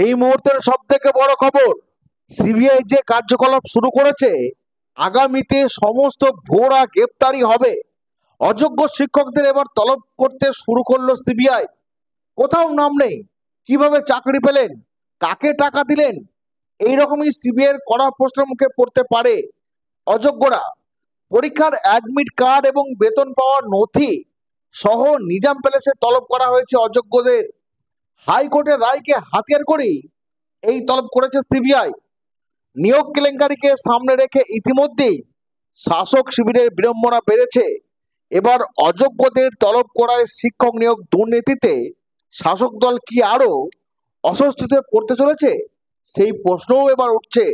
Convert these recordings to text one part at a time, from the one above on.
এই মুহূর্তের সব থেকে বড় খবর সিবিআই যে কার্যকলাপ শুরু করেছে আগামীতে সমস্ত ভোরা গ্রেপ্তারি হবে অযোগ্য শিক্ষকদের এবার তলব করতে শুরু করলো সিবিআই কোথাও নাম নেই কিভাবে চাকরি পেলেন কাকে টাকা দিলেন এই রকমই সিবিআই কড়া প্রশ্নের মুখে পড়তে পারে অযোগ্যরা পরীক্ষার অ্যাডমিট কার্ড এবং বেতন পাওয়ার নথি সহ নিজাম প্যালেসে তলব করা হয়েছে অযোগ্যদের হাইকোর্টের রায়কে হাতিয়ার করে এই তলব করেছে সিবিআই নিয়োগ কেলেঙ্কারিকে সামনে রেখে ইতিমধ্যেই শাসক শিবিরের বিড়ম্বনা বেড়েছে এবার অযোগ্যদের তলব করায় শিক্ষক নিয়োগ দুর্নীতিতে শাসক দল কি আরও অস্বস্তিতে পড়তে চলেছে সেই প্রশ্নও এবার উঠছে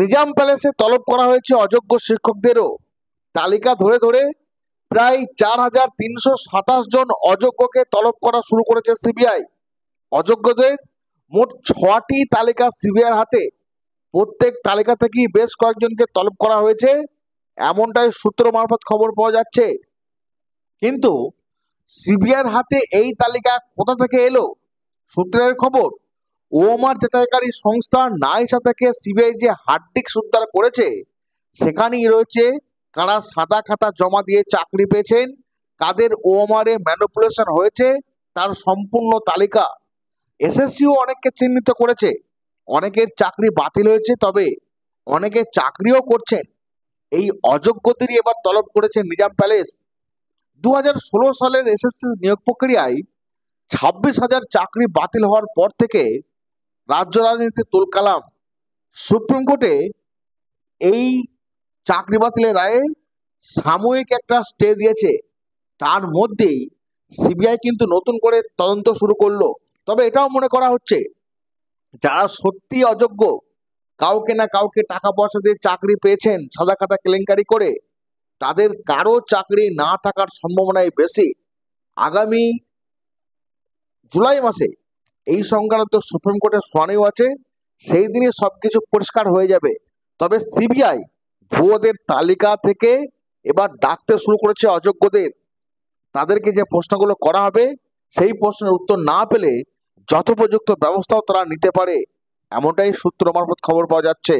নিজাম প্যালেসে তলব করা হয়েছে অযোগ্য শিক্ষকদেরও তালিকা ধরে ধরে প্রায় চার হাজার তিনশো সাতাশ জন অযোগ্যকে তলব করা শুরু করেছে সিবিআই অযোগ্যদের মোট ছটি তালিকা সিবিআর হাতে প্রত্যেক তালিকা থেকেই বেশ কয়েকজনকে তলব করা হয়েছে এমনটাই সূত্র মারফত খবর পাওয়া যাচ্ছে কিন্তু সিবিআর হাতে এই তালিকা কোথা থেকে এলো সূত্রের খবর ওমার যাচাইকারী সংস্থা নাইসা থেকে সিবিআই যে হার্ডিক সুদ্ধার করেছে সেখানেই রয়েছে কারা সাদা খাতা জমা দিয়ে চাকরি পেয়েছেন কাদের ওমারে ম্যানুপুলেশন হয়েছে তার সম্পূর্ণ তালিকা এসএসসিও অনেককে চিহ্নিত করেছে অনেকের চাকরি বাতিল হয়েছে তবে অনেকে চাকরিও করছেন এই অযোগ্যদেরই এবার তলব করেছে নিজাম প্যালেস দু সালের এসএসসি নিয়োগ প্রক্রিয়ায় ছাব্বিশ হাজার চাকরি বাতিল হওয়ার পর থেকে রাজ্য রাজনীতি তুলকালাম সুপ্রিম কোর্টে এই চাকরি বাতিলের রায়ে সাময়িক একটা স্টে দিয়েছে তার মধ্যেই সিবিআই কিন্তু নতুন করে তদন্ত শুরু করলো তবে এটাও মনে করা হচ্ছে যারা সত্যি অযোগ্য কাউকে না কাউকে টাকা পয়সা দিয়ে চাকরি পেয়েছেন সাদা খাতা কেলেঙ্কারি করে তাদের কারো চাকরি না থাকার সম্ভাবনাই বেশি আগামী জুলাই মাসে এই সংক্রান্ত সুপ্রিম কোর্টের শুনানিও আছে সেই দিনই সব কিছু পরিষ্কার হয়ে যাবে তবে সিবিআই ভুয়োদের তালিকা থেকে এবার ডাকতে শুরু করেছে অযোগ্যদের তাদেরকে যে প্রশ্নগুলো করা হবে সেই প্রশ্নের উত্তর না পেলে যথোপযুক্ত ব্যবস্থাও তারা নিতে পারে এমনটাই সূত্র মারফত খবর পাওয়া যাচ্ছে